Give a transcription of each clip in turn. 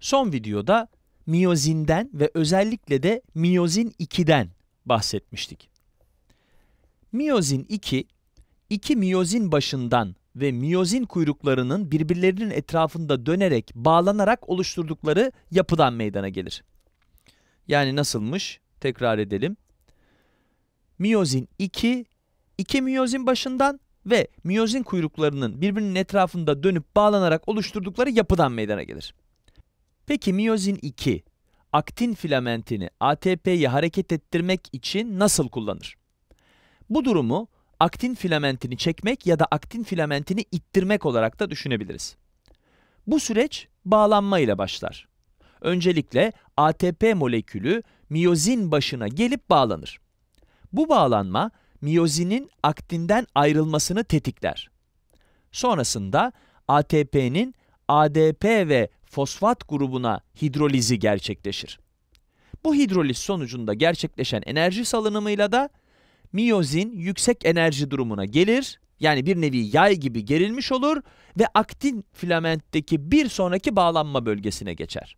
Son videoda miyozinden ve özellikle de miyozin 2'den bahsetmiştik. Miyozin 2, iki miyozin başından ve miyozin kuyruklarının birbirlerinin etrafında dönerek, bağlanarak oluşturdukları yapıdan meydana gelir. Yani nasılmış? Tekrar edelim. Miyozin 2, iki miyozin başından ve miyozin kuyruklarının birbirinin etrafında dönüp bağlanarak oluşturdukları yapıdan meydana gelir. Peki miyozin 2 aktin filamentini ATP'yi hareket ettirmek için nasıl kullanır? Bu durumu aktin filamentini çekmek ya da aktin filamentini ittirmek olarak da düşünebiliriz. Bu süreç bağlanma ile başlar. Öncelikle ATP molekülü miyozin başına gelip bağlanır. Bu bağlanma miyozinin aktinden ayrılmasını tetikler. Sonrasında ATP'nin ADP ve fosfat grubuna hidrolizi gerçekleşir. Bu hidroliz sonucunda gerçekleşen enerji salınımıyla da miyozin yüksek enerji durumuna gelir. Yani bir nevi yay gibi gerilmiş olur ve aktin filamentteki bir sonraki bağlanma bölgesine geçer.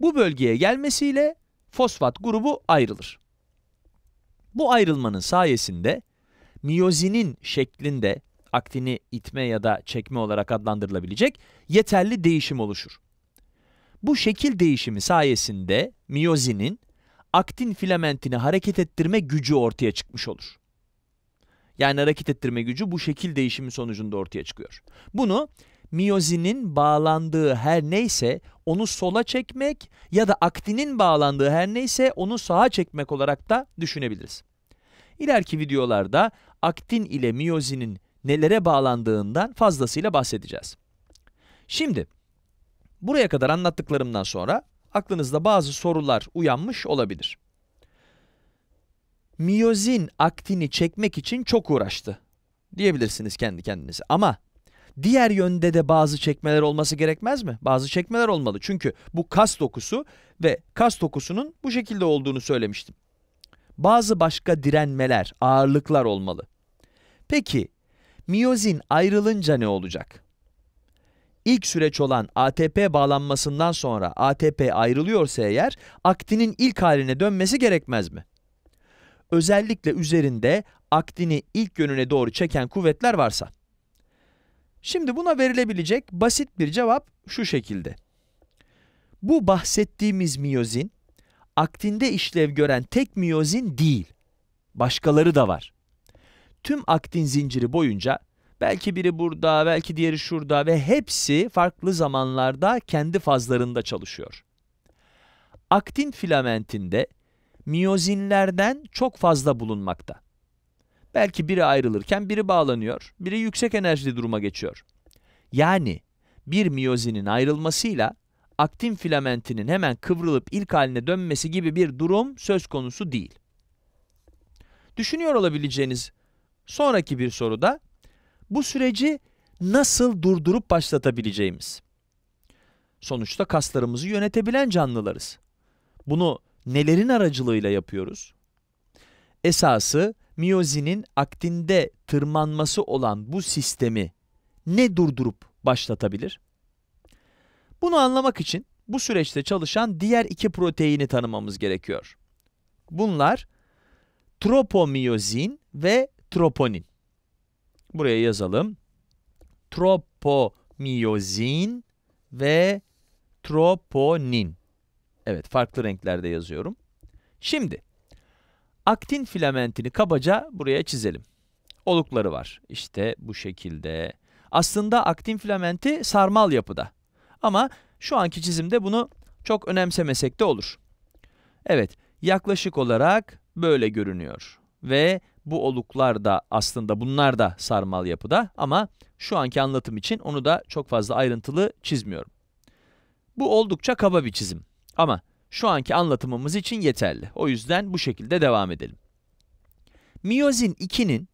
Bu bölgeye gelmesiyle fosfat grubu ayrılır. Bu ayrılmanın sayesinde miyozinin şeklinde aktini itme ya da çekme olarak adlandırılabilecek yeterli değişim oluşur. Bu şekil değişimi sayesinde miyozinin aktin filamentini hareket ettirme gücü ortaya çıkmış olur. Yani hareket ettirme gücü bu şekil değişimi sonucunda ortaya çıkıyor. Bunu miyozinin bağlandığı her neyse onu sola çekmek ya da aktinin bağlandığı her neyse onu sağa çekmek olarak da düşünebiliriz. İleriki videolarda aktin ile miyozinin nelere bağlandığından fazlasıyla bahsedeceğiz. Şimdi buraya kadar anlattıklarımdan sonra aklınızda bazı sorular uyanmış olabilir. Miyozin aktini çekmek için çok uğraştı diyebilirsiniz kendi kendinize ama diğer yönde de bazı çekmeler olması gerekmez mi? Bazı çekmeler olmalı çünkü bu kas dokusu ve kas dokusunun bu şekilde olduğunu söylemiştim. Bazı başka direnmeler, ağırlıklar olmalı. Peki Miyozin ayrılınca ne olacak? İlk süreç olan ATP bağlanmasından sonra ATP ayrılıyorsa eğer aktinin ilk haline dönmesi gerekmez mi? Özellikle üzerinde aktini ilk yönüne doğru çeken kuvvetler varsa. Şimdi buna verilebilecek basit bir cevap şu şekilde. Bu bahsettiğimiz miyozin, aktinde işlev gören tek miyozin değil, başkaları da var tüm aktin zinciri boyunca belki biri burada, belki diğeri şurada ve hepsi farklı zamanlarda kendi fazlarında çalışıyor. Aktin filamentinde miyozinlerden çok fazla bulunmakta. Belki biri ayrılırken biri bağlanıyor, biri yüksek enerjili duruma geçiyor. Yani bir miyozinin ayrılmasıyla aktin filamentinin hemen kıvrılıp ilk haline dönmesi gibi bir durum söz konusu değil. Düşünüyor olabileceğiniz Sonraki bir soruda bu süreci nasıl durdurup başlatabileceğimiz. Sonuçta kaslarımızı yönetebilen canlılarız. Bunu nelerin aracılığıyla yapıyoruz? Esası miyozinin aktinde tırmanması olan bu sistemi ne durdurup başlatabilir? Bunu anlamak için bu süreçte çalışan diğer iki proteini tanımamız gerekiyor. Bunlar tropomiyozin ve troponin. Buraya yazalım. Tropomiyozin ve troponin. Evet farklı renklerde yazıyorum. Şimdi aktin filamentini kabaca buraya çizelim. Olukları var. İşte bu şekilde. Aslında aktin filamenti sarmal yapıda. Ama şu anki çizimde bunu çok önemsemesek de olur. Evet, yaklaşık olarak böyle görünüyor ve bu oluklar da aslında bunlar da sarmal yapıda ama şu anki anlatım için onu da çok fazla ayrıntılı çizmiyorum. Bu oldukça kaba bir çizim ama şu anki anlatımımız için yeterli. O yüzden bu şekilde devam edelim. Miyozin 2'nin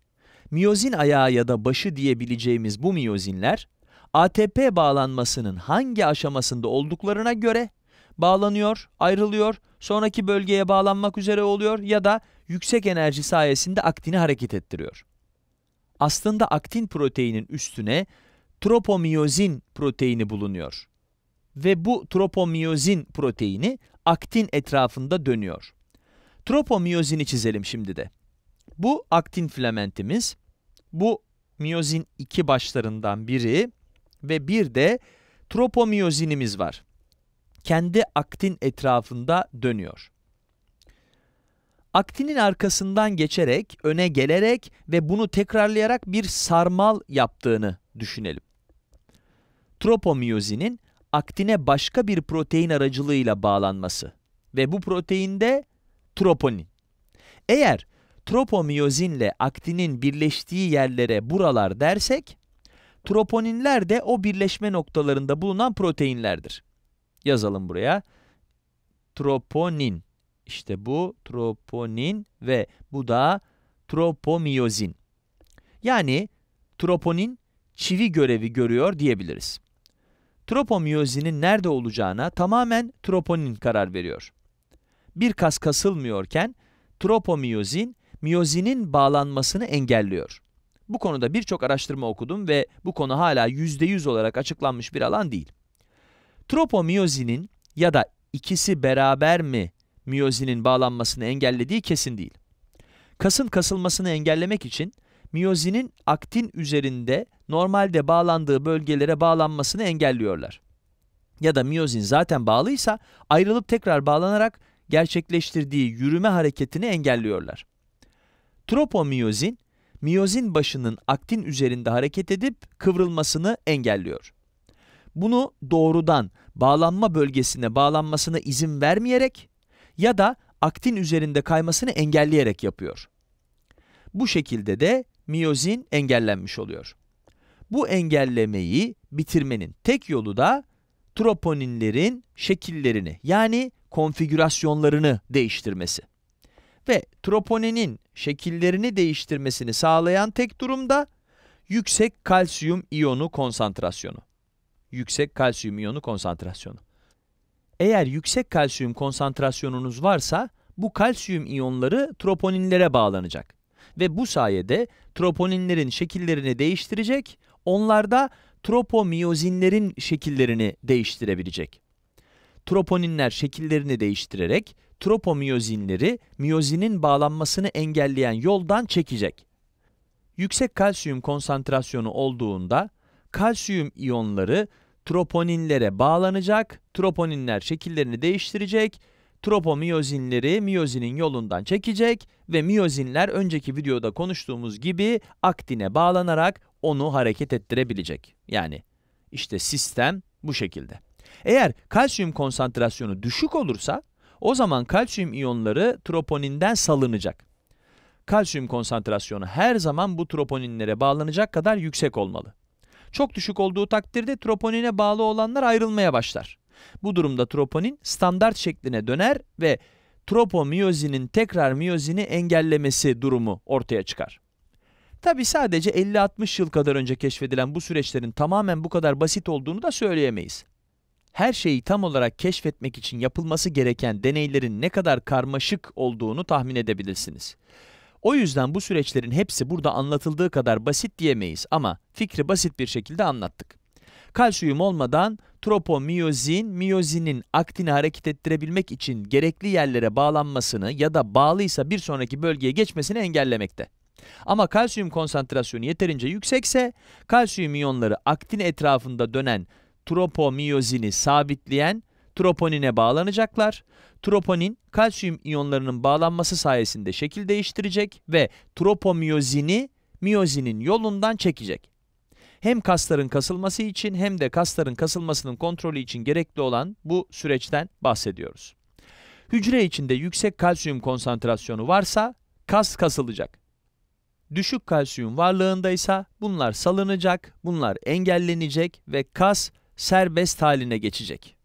miyozin ayağı ya da başı diyebileceğimiz bu miyozinler ATP bağlanmasının hangi aşamasında olduklarına göre bağlanıyor, ayrılıyor, sonraki bölgeye bağlanmak üzere oluyor ya da yüksek enerji sayesinde aktini hareket ettiriyor. Aslında aktin proteinin üstüne tropomiyozin proteini bulunuyor. Ve bu tropomiyozin proteini aktin etrafında dönüyor. Tropomiyozini çizelim şimdi de. Bu aktin filamentimiz, bu miyozin iki başlarından biri ve bir de tropomiyozinimiz var. Kendi aktin etrafında dönüyor aktinin arkasından geçerek, öne gelerek ve bunu tekrarlayarak bir sarmal yaptığını düşünelim. Tropomiyozinin aktine başka bir protein aracılığıyla bağlanması ve bu proteinde troponin. Eğer tropomiyozinle aktinin birleştiği yerlere buralar dersek, troponinler de o birleşme noktalarında bulunan proteinlerdir. Yazalım buraya. Troponin. İşte bu troponin ve bu da tropomiyozin. Yani troponin çivi görevi görüyor diyebiliriz. Tropomiyozinin nerede olacağına tamamen troponin karar veriyor. Bir kas kasılmıyorken tropomiyozin, miyozinin bağlanmasını engelliyor. Bu konuda birçok araştırma okudum ve bu konu hala %100 olarak açıklanmış bir alan değil. Tropomiyozinin ya da ikisi beraber mi miyozinin bağlanmasını engellediği kesin değil. Kasın kasılmasını engellemek için miyozinin aktin üzerinde normalde bağlandığı bölgelere bağlanmasını engelliyorlar. Ya da miyozin zaten bağlıysa ayrılıp tekrar bağlanarak gerçekleştirdiği yürüme hareketini engelliyorlar. Tropomiyozin, miyozin başının aktin üzerinde hareket edip kıvrılmasını engelliyor. Bunu doğrudan bağlanma bölgesine bağlanmasına izin vermeyerek ya da aktin üzerinde kaymasını engelleyerek yapıyor. Bu şekilde de miyozin engellenmiş oluyor. Bu engellemeyi bitirmenin tek yolu da troponinlerin şekillerini yani konfigürasyonlarını değiştirmesi. Ve troponinin şekillerini değiştirmesini sağlayan tek durum da yüksek kalsiyum iyonu konsantrasyonu. Yüksek kalsiyum iyonu konsantrasyonu. Eğer yüksek kalsiyum konsantrasyonunuz varsa bu kalsiyum iyonları troponinlere bağlanacak. Ve bu sayede troponinlerin şekillerini değiştirecek, onlarda tropomiyozinlerin şekillerini değiştirebilecek. Troponinler şekillerini değiştirerek tropomiyozinleri miyozinin bağlanmasını engelleyen yoldan çekecek. Yüksek kalsiyum konsantrasyonu olduğunda kalsiyum iyonları troponinlere bağlanacak, troponinler şekillerini değiştirecek, tropomiyozinleri miyozinin yolundan çekecek ve miyozinler önceki videoda konuştuğumuz gibi aktine bağlanarak onu hareket ettirebilecek. Yani işte sistem bu şekilde. Eğer kalsiyum konsantrasyonu düşük olursa o zaman kalsiyum iyonları troponinden salınacak. Kalsiyum konsantrasyonu her zaman bu troponinlere bağlanacak kadar yüksek olmalı. Çok düşük olduğu takdirde troponine bağlı olanlar ayrılmaya başlar. Bu durumda troponin standart şekline döner ve tropomiyozinin tekrar miyozini engellemesi durumu ortaya çıkar. Tabi sadece 50-60 yıl kadar önce keşfedilen bu süreçlerin tamamen bu kadar basit olduğunu da söyleyemeyiz. Her şeyi tam olarak keşfetmek için yapılması gereken deneylerin ne kadar karmaşık olduğunu tahmin edebilirsiniz. O yüzden bu süreçlerin hepsi burada anlatıldığı kadar basit diyemeyiz ama fikri basit bir şekilde anlattık. Kalsiyum olmadan tropomiyozin, miyozinin aktini hareket ettirebilmek için gerekli yerlere bağlanmasını ya da bağlıysa bir sonraki bölgeye geçmesini engellemekte. Ama kalsiyum konsantrasyonu yeterince yüksekse, kalsiyum iyonları aktin etrafında dönen tropomiyozini sabitleyen troponine bağlanacaklar. Troponin kalsiyum iyonlarının bağlanması sayesinde şekil değiştirecek ve tropomiyozini miyozinin yolundan çekecek. Hem kasların kasılması için hem de kasların kasılmasının kontrolü için gerekli olan bu süreçten bahsediyoruz. Hücre içinde yüksek kalsiyum konsantrasyonu varsa kas kasılacak. Düşük kalsiyum varlığında ise bunlar salınacak, bunlar engellenecek ve kas serbest haline geçecek.